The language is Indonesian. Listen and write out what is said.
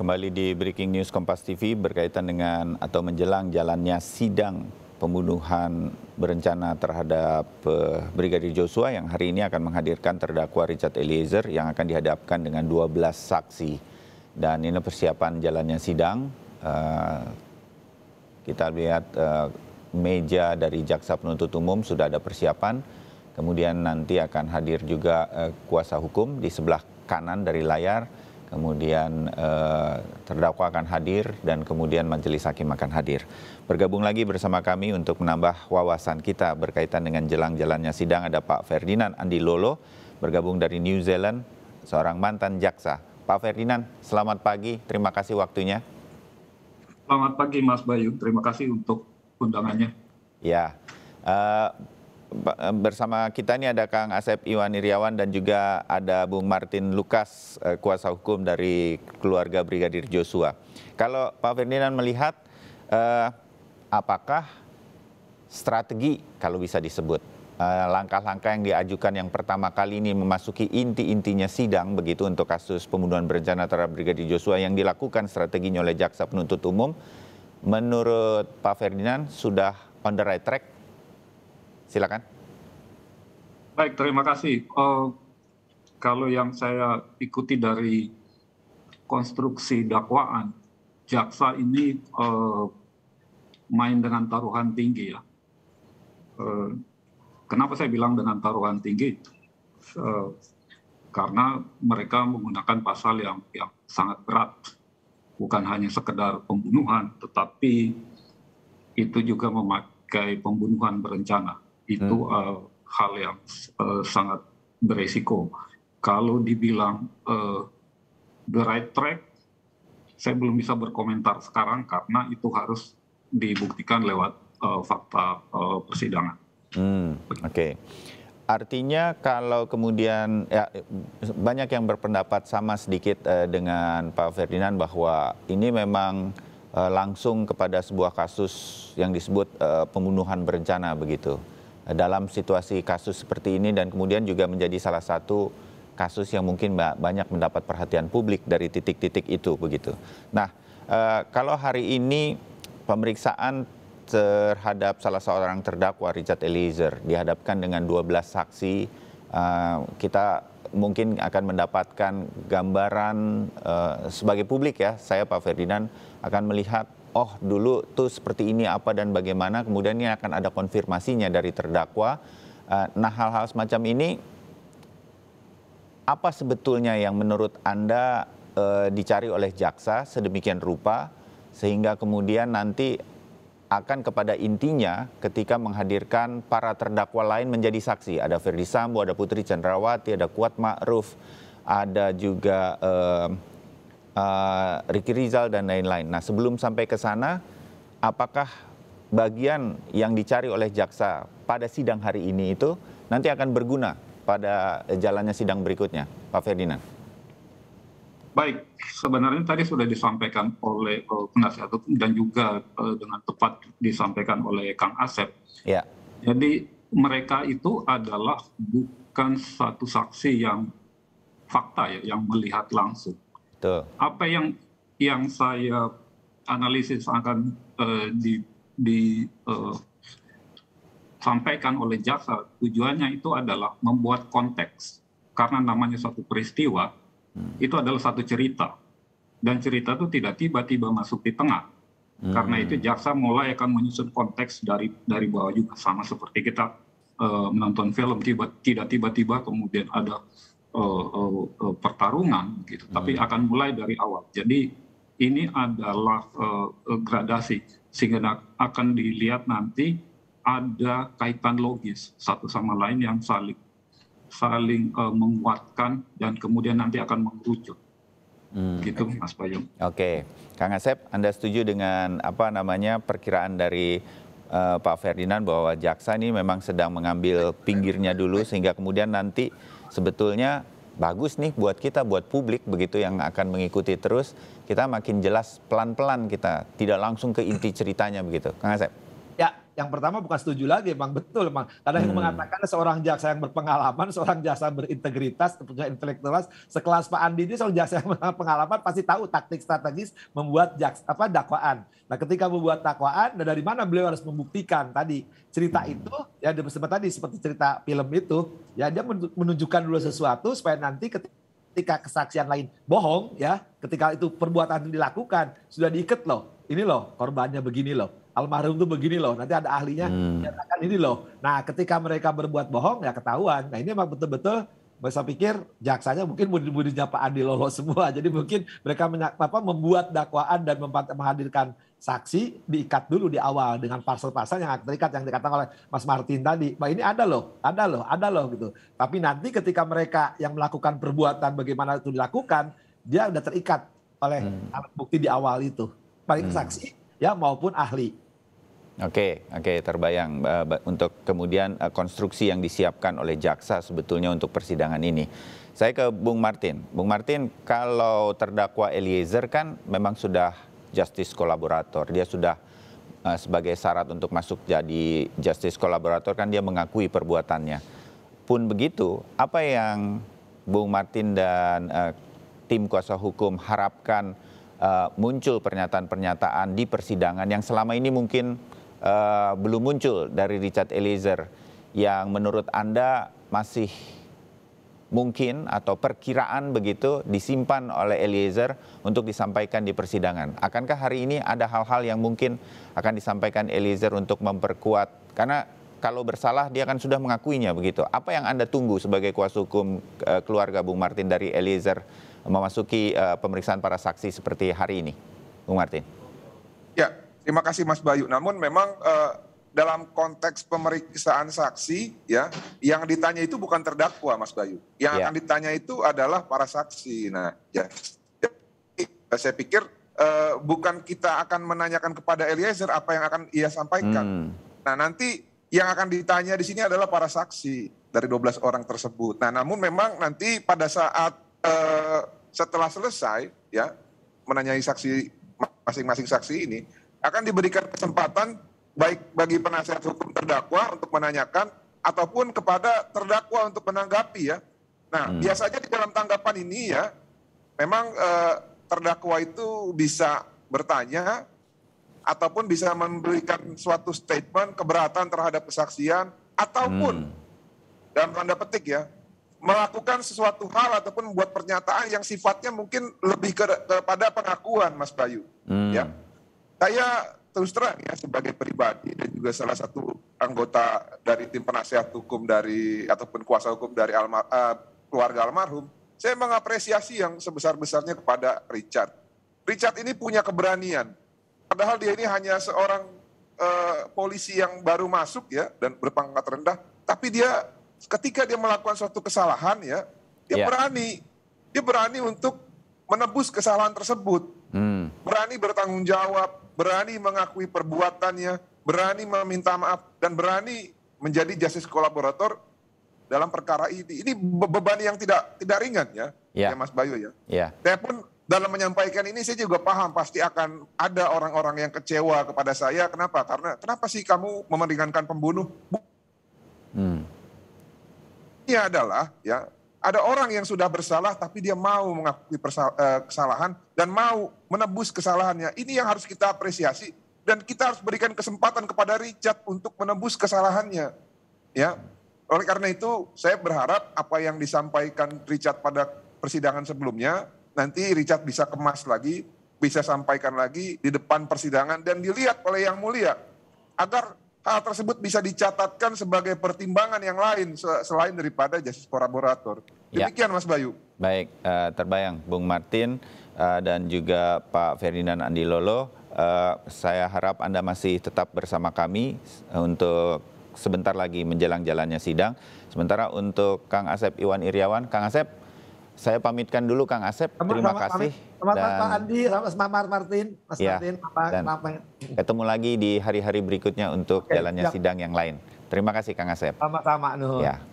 Kembali di Breaking News Kompas TV berkaitan dengan atau menjelang jalannya sidang pembunuhan berencana terhadap uh, Brigadir Joshua yang hari ini akan menghadirkan terdakwa Richard Eliezer yang akan dihadapkan dengan 12 saksi. Dan ini persiapan jalannya sidang. Uh, kita lihat uh, meja dari jaksa penuntut umum sudah ada persiapan. Kemudian nanti akan hadir juga uh, kuasa hukum di sebelah kanan dari layar kemudian eh, terdakwa akan hadir, dan kemudian majelis hakim akan hadir. Bergabung lagi bersama kami untuk menambah wawasan kita berkaitan dengan jelang jalannya sidang ada Pak Ferdinand Andi Lolo, bergabung dari New Zealand, seorang mantan jaksa. Pak Ferdinand, selamat pagi, terima kasih waktunya. Selamat pagi Mas Bayu, terima kasih untuk undangannya. Ya, uh, Eh, bersama kita ini ada Kang Asep Iwan Iriawan dan juga ada Bung Martin Lukas, eh, kuasa hukum dari keluarga Brigadir Joshua. Kalau Pak Ferdinand melihat, eh, apakah strategi kalau bisa disebut langkah-langkah yang diajukan yang pertama kali ini memasuki inti-intinya sidang begitu untuk kasus pembunuhan berencana terhadap Brigadir Joshua yang dilakukan strateginya oleh jaksa penuntut umum menurut Pak Ferdinand sudah on the right track silakan. Baik, terima kasih. Uh, kalau yang saya ikuti dari konstruksi dakwaan, jaksa ini uh, main dengan taruhan tinggi ya. Uh, kenapa saya bilang dengan taruhan tinggi? Uh, karena mereka menggunakan pasal yang yang sangat berat, bukan hanya sekedar pembunuhan, tetapi itu juga memakai pembunuhan berencana itu uh, hal yang uh, sangat beresiko. Kalau dibilang uh, the right track, saya belum bisa berkomentar sekarang karena itu harus dibuktikan lewat uh, fakta uh, persidangan. Hmm, Oke. Okay. Artinya kalau kemudian ya, banyak yang berpendapat sama sedikit eh, dengan Pak Ferdinand bahwa ini memang eh, langsung kepada sebuah kasus yang disebut eh, pembunuhan berencana begitu. Eh, dalam situasi kasus seperti ini dan kemudian juga menjadi salah satu kasus yang mungkin banyak mendapat perhatian publik dari titik-titik itu begitu. Nah, eh, kalau hari ini pemeriksaan terhadap salah seorang terdakwa Richard Eliezer dihadapkan dengan 12 saksi eh, kita mungkin akan mendapatkan gambaran uh, sebagai publik ya saya Pak Ferdinand akan melihat oh dulu tuh seperti ini apa dan bagaimana kemudian ini akan ada konfirmasinya dari terdakwa uh, nah hal-hal semacam ini apa sebetulnya yang menurut anda uh, dicari oleh jaksa sedemikian rupa sehingga kemudian nanti akan kepada intinya ketika menghadirkan para terdakwa lain menjadi saksi. Ada Ferdi Sambo, ada Putri Chandrawati, ada Kuat Ma'ruf, ada juga uh, eh, uh, eh, Ricky Rizal dan lain-lain. Nah sebelum sampai ke sana, apakah bagian yang dicari oleh jaksa pada sidang hari ini itu nanti akan berguna pada jalannya sidang berikutnya, Pak Ferdinand? baik sebenarnya tadi sudah disampaikan oleh eh, penasihat hukum dan juga eh, dengan tepat disampaikan oleh kang asep ya. jadi mereka itu adalah bukan satu saksi yang fakta ya yang melihat langsung Tuh. apa yang yang saya analisis akan uh, di, di uh, sampaikan oleh jaksa tujuannya itu adalah membuat konteks karena namanya satu peristiwa itu adalah satu cerita dan cerita itu tidak tiba-tiba masuk di tengah hmm. karena itu hmm. jaksa mulai akan menyusun konteks dari dari bawah juga sama seperti kita uh, menonton film tiba tidak tiba-tiba kemudian ada uh, uh, uh, pertarungan gitu hmm. tapi akan mulai dari awal jadi ini adalah uh, gradasi sehingga akan dilihat nanti ada kaitan logis satu sama lain yang saling saling uh, menguatkan dan kemudian nanti akan mengerucut. Hmm. Gitu Mas Bayu. Oke, okay. Kang Asep, Anda setuju dengan apa namanya perkiraan dari uh, Pak Ferdinand bahwa jaksa ini memang sedang mengambil pinggirnya dulu sehingga kemudian nanti sebetulnya bagus nih buat kita, buat publik begitu yang akan mengikuti terus kita makin jelas pelan-pelan kita tidak langsung ke inti ceritanya begitu, Kang Asep ya yang pertama bukan setuju lagi emang betul emang karena yang hmm. mengatakan seorang jaksa yang berpengalaman seorang jaksa berintegritas punya intelektualitas, sekelas Pak Andi ini seorang jaksa yang berpengalaman pasti tahu taktik strategis membuat jaksa apa dakwaan nah ketika membuat dakwaan nah dari mana beliau harus membuktikan tadi cerita hmm. itu ya seperti tadi seperti cerita film itu ya dia menunjukkan dulu sesuatu supaya nanti ketika ketika kesaksian lain bohong ya ketika itu perbuatan itu dilakukan sudah diikat loh ini loh korbannya begini loh almarhum tuh begini loh, nanti ada ahlinya hmm. nyatakan ini loh. Nah, ketika mereka berbuat bohong ya ketahuan. Nah, ini memang betul-betul bisa pikir jaksanya mungkin murid-muridnya Pak Andi lolos semua. Jadi mungkin mereka apa, membuat dakwaan dan menghadirkan saksi diikat dulu di awal dengan pasal-pasal yang terikat yang dikatakan oleh Mas Martin tadi. Bah ini ada loh, ada loh, ada loh gitu. Tapi nanti ketika mereka yang melakukan perbuatan bagaimana itu dilakukan, dia sudah terikat oleh hmm. alat bukti di awal itu. Baik hmm. saksi ya maupun ahli. Oke, oke terbayang untuk kemudian eh, konstruksi yang disiapkan oleh jaksa sebetulnya untuk persidangan ini. Saya ke Bung Martin. Bung Martin, kalau terdakwa Eliezer kan memang sudah justice kolaborator. Dia sudah eh, sebagai syarat untuk masuk jadi justice kolaborator kan dia mengakui perbuatannya. Pun begitu, apa yang Bung Martin dan uh, tim kuasa hukum harapkan uh, muncul pernyataan-pernyataan di persidangan yang selama ini mungkin uh, belum muncul dari Richard Eliezer yang menurut Anda masih mungkin atau perkiraan begitu disimpan oleh Eliezer untuk disampaikan di persidangan. Akankah hari ini ada hal-hal yang mungkin akan disampaikan Eliezer untuk memperkuat karena kalau bersalah dia kan sudah mengakuinya begitu. Apa yang Anda tunggu sebagai kuasa hukum eh, keluarga Bung Martin dari Eliezer memasuki eh, pemeriksaan para saksi seperti hari ini? Bung Martin. Terima kasih Mas Bayu. Namun memang uh, dalam konteks pemeriksaan saksi ya, yang ditanya itu bukan terdakwa Mas Bayu. Yang yeah. akan ditanya itu adalah para saksi. Nah, ya saya pikir uh, bukan kita akan menanyakan kepada Eliezer apa yang akan ia sampaikan. Hmm. Nah, nanti yang akan ditanya di sini adalah para saksi dari 12 orang tersebut. Nah, namun memang nanti pada saat uh, setelah selesai ya menanyai saksi masing-masing saksi ini akan diberikan kesempatan baik bagi penasihat hukum terdakwa untuk menanyakan ataupun kepada terdakwa untuk menanggapi ya. Nah, hmm. biasanya di dalam tanggapan ini ya memang eh, terdakwa itu bisa bertanya ataupun bisa memberikan suatu statement keberatan terhadap kesaksian ataupun hmm. dalam tanda petik ya melakukan sesuatu hal ataupun membuat pernyataan yang sifatnya mungkin lebih ke, kepada pengakuan Mas Bayu hmm. ya saya terus terang ya sebagai pribadi dan juga salah satu anggota dari tim penasehat hukum dari ataupun kuasa hukum dari alma, uh, keluarga almarhum, saya mengapresiasi yang sebesar-besarnya kepada Richard. Richard ini punya keberanian. Padahal dia ini hanya seorang uh, polisi yang baru masuk ya dan berpangkat rendah, tapi dia ketika dia melakukan suatu kesalahan ya, dia yeah. berani. Dia berani untuk menebus kesalahan tersebut Hmm. Berani bertanggung jawab, berani mengakui perbuatannya, berani meminta maaf, dan berani menjadi justice kolaborator dalam perkara ini. Ini beban yang tidak tidak ringan ya, ya, ya Mas Bayu ya. ya. Saya pun dalam menyampaikan ini saya juga paham pasti akan ada orang-orang yang kecewa kepada saya. Kenapa? Karena kenapa sih kamu memeringankan pembunuh? Hmm. Ini adalah ya ada orang yang sudah bersalah tapi dia mau mengakui eh, kesalahan dan mau menebus kesalahannya. Ini yang harus kita apresiasi dan kita harus berikan kesempatan kepada Richard untuk menebus kesalahannya. Ya. Oleh karena itu, saya berharap apa yang disampaikan Richard pada persidangan sebelumnya nanti Richard bisa kemas lagi, bisa sampaikan lagi di depan persidangan dan dilihat oleh yang mulia agar hal tersebut bisa dicatatkan sebagai pertimbangan yang lain selain daripada justice kolaborator. Ya. Demikian ya. Mas Bayu. Baik, eh, terbayang Bung Martin eh, dan juga Pak Ferdinand Andilolo. Lolo. Eh, saya harap Anda masih tetap bersama kami untuk sebentar lagi menjelang jalannya sidang. Sementara untuk Kang Asep Iwan Iriawan, Kang Asep saya pamitkan dulu Kang Asep. Sama, Terima sama, kasih. Selamat dan... Pak Andi, selamat Martin, Mas ya, Martin, Pak, dan Ketemu lagi di hari-hari berikutnya untuk Oke, jalannya ya. sidang yang lain. Terima kasih Kang Asep. Sama-sama Nuh. Ya.